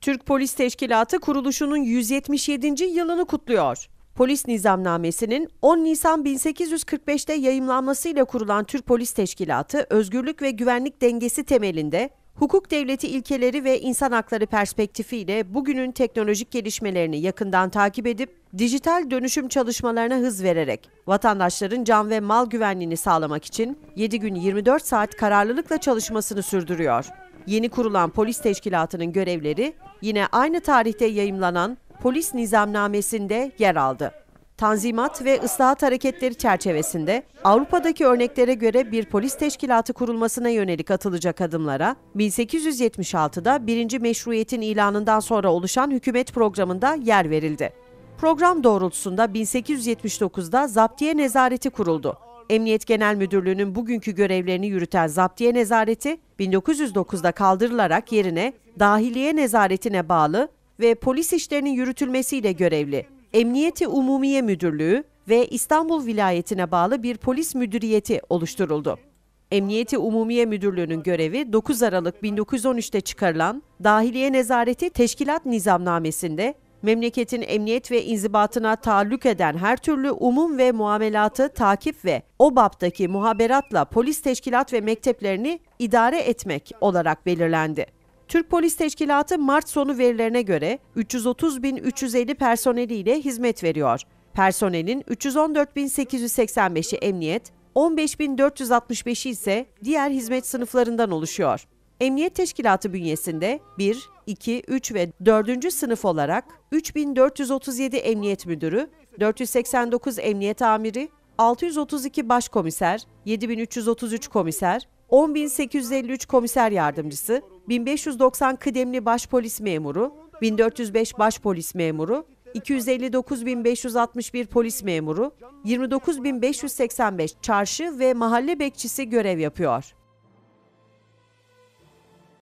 Türk Polis Teşkilatı kuruluşunun 177. yılını kutluyor. Polis Nizamnamesi'nin 10 Nisan 1845'te yayımlanmasıyla kurulan Türk Polis Teşkilatı, özgürlük ve güvenlik dengesi temelinde hukuk devleti ilkeleri ve insan hakları perspektifiyle bugünün teknolojik gelişmelerini yakından takip edip dijital dönüşüm çalışmalarına hız vererek vatandaşların can ve mal güvenliğini sağlamak için 7 gün 24 saat kararlılıkla çalışmasını sürdürüyor. Yeni kurulan polis teşkilatının görevleri yine aynı tarihte yayımlanan polis nizamnamesinde yer aldı. Tanzimat ve ıslahat hareketleri çerçevesinde Avrupa'daki örneklere göre bir polis teşkilatı kurulmasına yönelik atılacak adımlara 1876'da 1. Meşruiyet'in ilanından sonra oluşan hükümet programında yer verildi. Program doğrultusunda 1879'da Zaptiye Nezareti kuruldu. Emniyet Genel Müdürlüğü'nün bugünkü görevlerini yürüten Zaptiye Nezareti 1909'da kaldırılarak yerine Dahiliye Nezaretine bağlı ve polis işlerinin yürütülmesiyle görevli Emniyeti Umumiye Müdürlüğü ve İstanbul Vilayetine bağlı bir polis müdüriyeti oluşturuldu. Emniyeti Umumiye Müdürlüğü'nün görevi 9 Aralık 1913'te çıkarılan Dahiliye Nezareti Teşkilat Nizamnamesi'nde memleketin emniyet ve inzibatına taallük eden her türlü umum ve muamelatı takip ve obaptaki muhaberatla polis teşkilat ve mekteplerini idare etmek olarak belirlendi. Türk Polis Teşkilatı Mart sonu verilerine göre 330.350 personeliyle hizmet veriyor. Personelin 314.885'i emniyet, 15.465'i ise diğer hizmet sınıflarından oluşuyor. Emniyet Teşkilatı bünyesinde 1, 2, 3 ve 4. sınıf olarak 3437 Emniyet Müdürü, 489 Emniyet Amiri, 632 Başkomiser, 7333 Komiser, 10853 Komiser Yardımcısı, 1590 kıdemli polis Memuru, 1405 baş polis Memuru, 259.561 polis memuru, 29.585 çarşı ve mahalle bekçisi görev yapıyor.